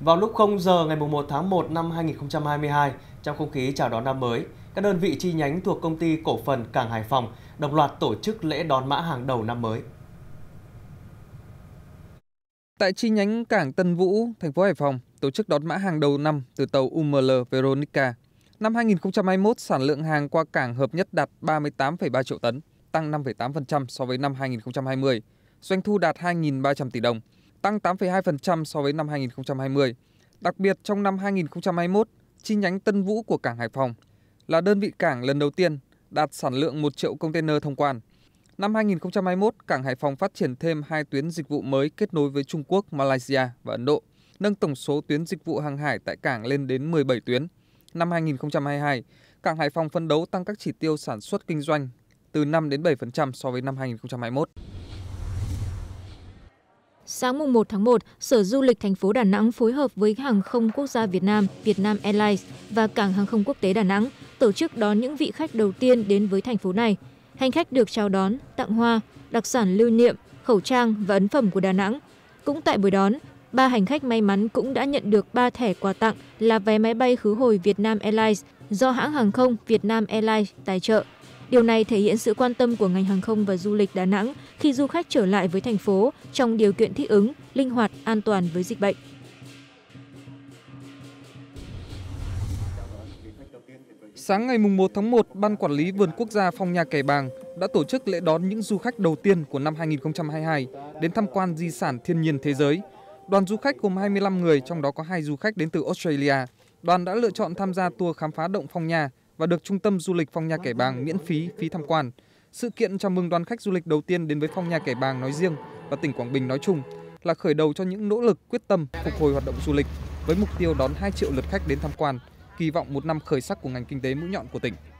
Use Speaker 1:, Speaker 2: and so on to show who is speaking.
Speaker 1: Vào lúc 0 giờ ngày 1 tháng 1 năm 2022, trong không khí chào đón năm mới, các đơn vị chi nhánh thuộc công ty cổ phần Cảng Hải Phòng đồng loạt tổ chức lễ đón mã hàng đầu năm mới. Tại chi nhánh Cảng Tân Vũ, thành phố Hải Phòng, tổ chức đón mã hàng đầu năm từ tàu UML Veronica. Năm 2021, sản lượng hàng qua cảng hợp nhất đạt 38,3 triệu tấn, tăng 5,8% so với năm 2020. Doanh thu đạt 2.300 tỷ đồng, tăng 8,2% so với năm 2020. Đặc biệt trong năm 2021, chi nhánh Tân Vũ của cảng Hải Phòng là đơn vị cảng lần đầu tiên đạt sản lượng 1 triệu container thông quan. Năm 2021, cảng Hải Phòng phát triển thêm hai tuyến dịch vụ mới kết nối với Trung Quốc, Malaysia và Ấn Độ, nâng tổng số tuyến dịch vụ hàng hải tại cảng lên đến 17 tuyến. Năm 2022, cảng Hải Phòng phấn đấu tăng các chỉ tiêu sản xuất kinh doanh từ 5 đến 7% so với năm 2021.
Speaker 2: Sáng mùng 1 tháng 1, Sở Du lịch thành phố Đà Nẵng phối hợp với Hàng không Quốc gia Việt Nam, Vietnam Airlines và Cảng hàng không quốc tế Đà Nẵng tổ chức đón những vị khách đầu tiên đến với thành phố này. Hành khách được chào đón, tặng hoa, đặc sản lưu niệm, khẩu trang và ấn phẩm của Đà Nẵng. Cũng tại buổi đón, ba hành khách may mắn cũng đã nhận được ba thẻ quà tặng là vé máy bay khứ hồi Vietnam Airlines do hãng hàng không Vietnam Airlines tài trợ. Điều này thể hiện sự quan tâm của ngành hàng không và du lịch Đà Nẵng khi du khách trở lại với thành phố trong điều kiện thích ứng, linh hoạt, an toàn với dịch bệnh.
Speaker 1: Sáng ngày 1 tháng 1, Ban Quản lý Vườn Quốc gia Phong Nha Kẻ Bàng đã tổ chức lễ đón những du khách đầu tiên của năm 2022 đến tham quan di sản thiên nhiên thế giới. Đoàn du khách gồm 25 người, trong đó có hai du khách đến từ Australia. Đoàn đã lựa chọn tham gia tour khám phá động Phong Nha và được Trung tâm Du lịch Phong Nha Kẻ Bàng miễn phí phí tham quan. Sự kiện chào mừng đoàn khách du lịch đầu tiên đến với Phong Nha Kẻ Bàng nói riêng và tỉnh Quảng Bình nói chung là khởi đầu cho những nỗ lực quyết tâm phục hồi hoạt động du lịch với mục tiêu đón 2 triệu lượt khách đến tham quan, kỳ vọng một năm khởi sắc của ngành kinh tế mũi nhọn của tỉnh.